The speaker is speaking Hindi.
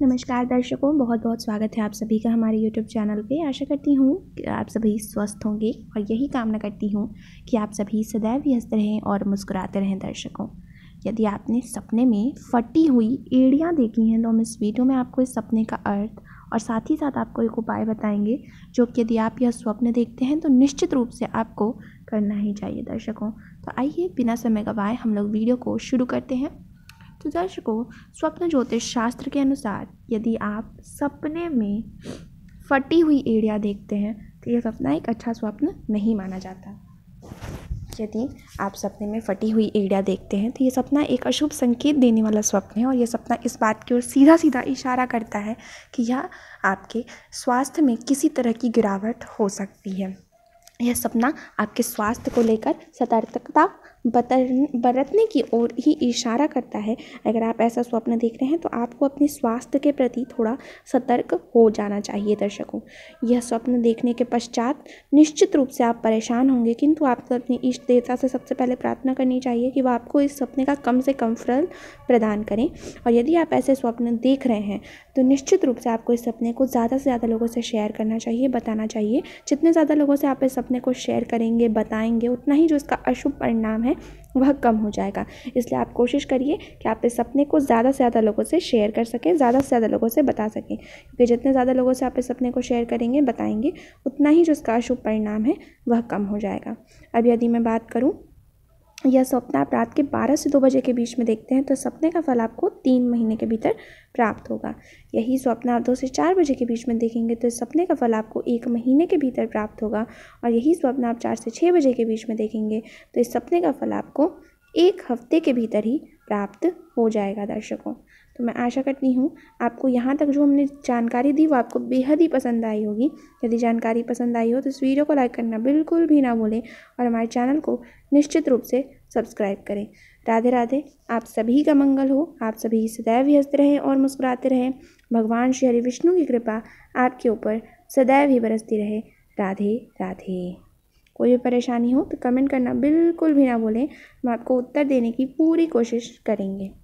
नमस्कार दर्शकों बहुत बहुत स्वागत है आप सभी का हमारे यूट्यूब चैनल पे आशा करती हूँ कि आप सभी स्वस्थ होंगे और यही कामना करती हूँ कि आप सभी सदैव व्यस्त रहें और मुस्कुराते रहें दर्शकों यदि आपने सपने में फटी हुई एड़ियाँ देखी हैं तो हम इस वीडियो में आपको इस सपने का अर्थ और साथ ही साथ आपको एक उपाय बताएंगे जो कि यदि आप यह स्वप्न देखते हैं तो निश्चित रूप से आपको करना ही चाहिए दर्शकों तो आइए बिना समय गवाए हम लोग वीडियो को शुरू करते हैं तो दर्शकों स्वप्न ज्योतिष शास्त्र के अनुसार यदि आप सपने में फटी हुई एड़िया देखते हैं तो यह सपना एक अच्छा स्वप्न नहीं माना जाता यदि आप सपने में फटी हुई एड़िया देखते हैं तो यह सपना एक अशुभ संकेत देने वाला स्वप्न है और यह सपना इस बात की ओर सीधा सीधा इशारा करता है कि यह आपके स्वास्थ्य में किसी तरह की गिरावट हो सकती है यह सपना आपके स्वास्थ्य को लेकर सतर्कता बतर बरतने की ओर ही इशारा करता है अगर आप ऐसा स्वप्न देख रहे हैं तो आपको अपने स्वास्थ्य के प्रति थोड़ा सतर्क हो जाना चाहिए दर्शकों यह स्वप्न देखने के पश्चात निश्चित रूप से आप परेशान होंगे किंतु आपको अपने इष्ट देवता से सबसे पहले प्रार्थना करनी चाहिए कि वह आपको इस सपने का कम से कम फल प्रदान करें और यदि आप ऐसे स्वप्न देख रहे हैं तो निश्चित रूप से आपको इस सपने को ज़्यादा से ज़्यादा लोगों से शेयर करना चाहिए बताना चाहिए जितने ज़्यादा लोगों से आप इस सपने को शेयर करेंगे बताएंगे उतना ही जो इसका अशुभ परिणाम है है वह कम हो जाएगा इसलिए आप कोशिश करिए कि आप इस सपने को ज़्यादा से ज़्यादा लोगों से शेयर कर सकें ज़्यादा से ज़्यादा लोगों से बता सकें क्योंकि जितने ज़्यादा लोगों से आप इस सपने को शेयर करेंगे बताएंगे उतना ही जो इसका अशुभ परिणाम है वह कम हो जाएगा अब यदि मैं बात करूँ यह सपना आप रात के 12 से 2 बजे के बीच में देखते हैं तो सपने का फल आपको तीन महीने के भीतर प्राप्त होगा यही स्वप्न आप दो से चार बजे के बीच में देखेंगे तो इस सपने का फल आपको एक महीने के भीतर प्राप्त होगा और यही स्वप्न आप चार से छः बजे के बीच में देखेंगे तो इस सपने का फल आपको एक हफ्ते के भीतर ही प्राप्त हो जाएगा दर्शकों तो मैं आशा करती हूँ आपको यहाँ तक जो हमने जानकारी दी वो आपको बेहद ही पसंद आई होगी यदि जानकारी पसंद आई हो तो इस वीडियो को लाइक करना बिल्कुल भी ना भूलें और हमारे चैनल को निश्चित रूप से सब्सक्राइब करें राधे राधे आप सभी का मंगल हो आप सभी सदैव हस्त रहें और मुस्कुराते रहें भगवान श्री हरि विष्णु की कृपा आपके ऊपर सदैव ही बरसती रहे राधे राधे कोई भी परेशानी हो तो कमेंट करना बिल्कुल भी ना भूलें हम आपको उत्तर देने की पूरी कोशिश करेंगे